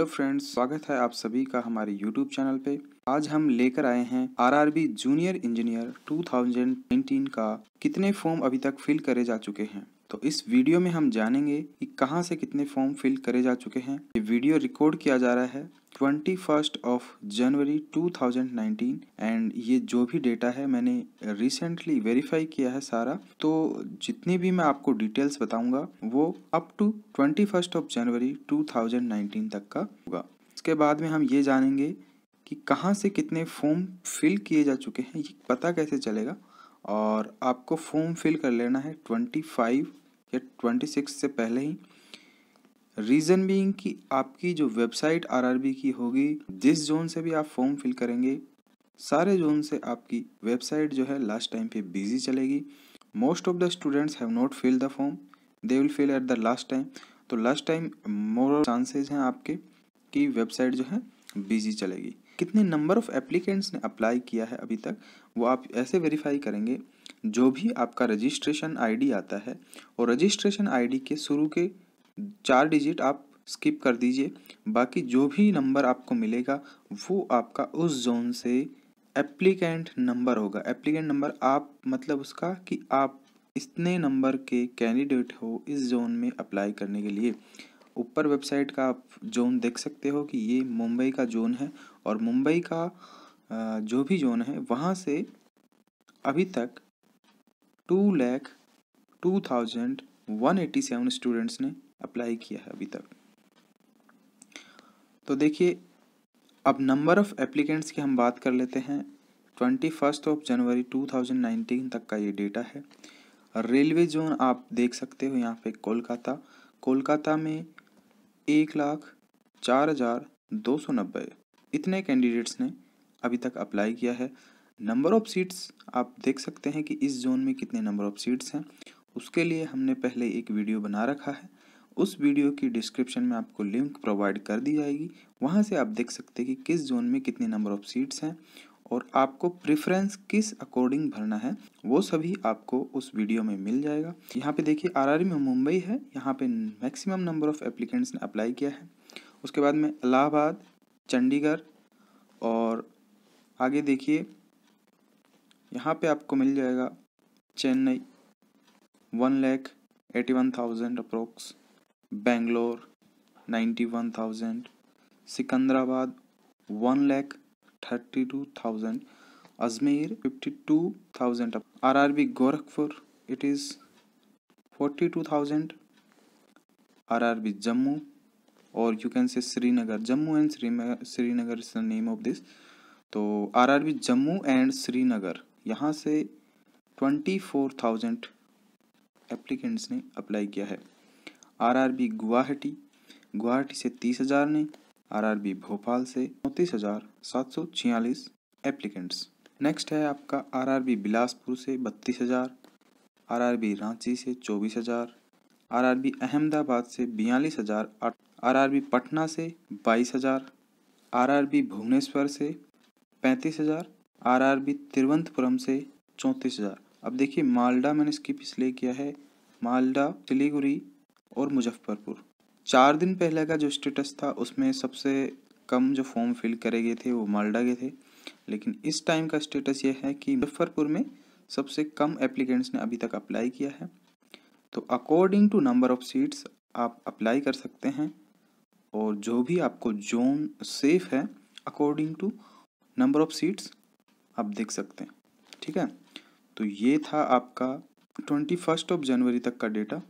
hello friends स्वागत है आप सभी का हमारे यूट्यूब चैनल पे आज हम लेकर आए हैं आरआरबी जूनियर इंजीनियर 2019 का कितने फॉर्म अभी तक फिल करे जा चुके हैं तो इस वीडियो में हम जानेंगे कि कहाँ से कितने फॉर्म फिल करे जा चुके हैं ये वीडियो रिकॉर्ड किया जा रहा है twenty first of January 2019 and ये जो भी डेटा है मैंने रिसेंटली वेरीफाई किया है सारा तो जितनी भी मैं आपको डिटेल्स बताऊंगा वो up to twenty first of January 2019 तक का होगा इसके बाद में हम ये जानेंगे कि कहाँ से कितने फॉर्म फिल किए जा चुके हैं ये पता कैसे चलेगा और आपको फॉर्म फिल कर लेना है ट्वेंटी फाइव या ट्वेंटी सिक्स से पहले ही रीज़न बीइंग कि आपकी जो वेबसाइट आरआरबी की होगी जिस जोन से भी आप फॉर्म फिल करेंगे सारे जोन से आपकी वेबसाइट जो है लास्ट टाइम पे बिजी चलेगी most of the students have not fill the form they will fill at the last time तो लास्ट टाइम मोर चांसेस हैं आपके कि वेबसाइट जो है बिजी चलेगी कितने नंबर ऑफ एप्लीकेंट्स ने अप्लाई किया है अभी तक वो आप ऐसे वेरीफाई करेंगे जो भी आपका रजिस्ट्रेशन आईडी आता है और रजिस्ट्रेशन आईडी के शुरू के चार डिजिट आप स्किप कर दीजिए बाकी जो भी नंबर आपको मिलेगा वो आपका उस जोन से एप्लीकेंट नंबर होगा एप्लीकेंट नंबर आप मतलब उसका कि आप इतने नंबर के कैंडिडेट हो इस जोन में अप्लाई करने के लिए ऊपर वेबसाइट का आप जोन देख सकते हो कि ये मुंबई का जोन है और मुंबई का जो भी जोन है वहाँ से अभी तक two lakh two thousand one eighty seven students ने अप्लाई किया है अभी तक तो देखिए अब नंबर ऑफ़ एप्लीकेंट्स की हम बात कर लेते हैं twenty first of January two thousand nineteen तक का ये डेटा है रेलवे जोन आप देख सकते हो यहाँ पे कोलकाता कोलकाता में एक लाख चार हज़ार दो सौ नब्बे इतने कैंडिडेट्स ने अभी तक अप्लाई किया है नंबर ऑफ सीट्स आप देख सकते हैं कि इस जोन में कितने नंबर ऑफ सीट्स हैं उसके लिए हमने पहले एक वीडियो बना रखा है उस वीडियो की डिस्क्रिप्शन में आपको लिंक प्रोवाइड कर दी जाएगी वहाँ से आप देख सकते हैं कि किस जोन में कितने नंबर ऑफ सीट्स हैं और आपको प्रेफरेंस किस अकॉर्डिंग भरना है वो सभी आपको उस वीडियो में मिल जाएगा यहाँ पे देखिए आरआरई में मुंबई है यहाँ पे मैक्सिमम नंबर ऑफ एप्लीकेंट्स ने अप्लाई किया है उसके बाद में इलाहाबाद चंडीगढ़ और आगे देखिए यहाँ पे आपको मिल जाएगा Chennai one lakh eighty one thousand approx Bangalore ninety one thousand Secunderabad one lakh thirty two thousand Ajmer fifty two thousand R R B Gorakhpur it is forty two thousand R R B Jammu और you can say Srinagar Jammu and Srinagar is the name of this तो R R B Jammu and Srinagar यहाँ से twenty four thousand applicants ने apply किया है RRB Guwahati Guwahati से तीस हज़ार ने आरआरबी भोपाल से चौंतीस हज़ार सात सौ छियालीस एप्लीकेंट्स नेक्स्ट है आपका आरआरबी बिलासपुर से बत्तीस हज़ार आरआरबी रांची से चौबीस हज़ार आरआरबी अहमदाबाद से बयालीस हज़ार आरआरबी पटना से बाईस हज़ार आरआरबी भुवनेश्वर से पैंतीस हज़ार आरआरबी तिरुवनंतपुरम से चौंतीस हज़ार अब देखिए मालडा मैंने इसकी पिछले किया है मालडा सिलीगुड़ी और मुजफ्फरपुर चार दिन पहले का जो स्टेटस था उसमें सबसे कम जो फॉर्म फिल करे गए थे वो मालडा के थे लेकिन इस टाइम का स्टेटस ये है कि मुजफ्फरपुर में सबसे कम एप्लीकेंट्स ने अभी तक अप्लाई किया है तो according to number of seats आप अप्लाई कर सकते हैं और जो भी आपको जोन सेफ है according to number of seats आप देख सकते हैं ठीक है तो ये था आपका ट्वेंटी फर्स्ट ऑफ जनवरी तक का डेटा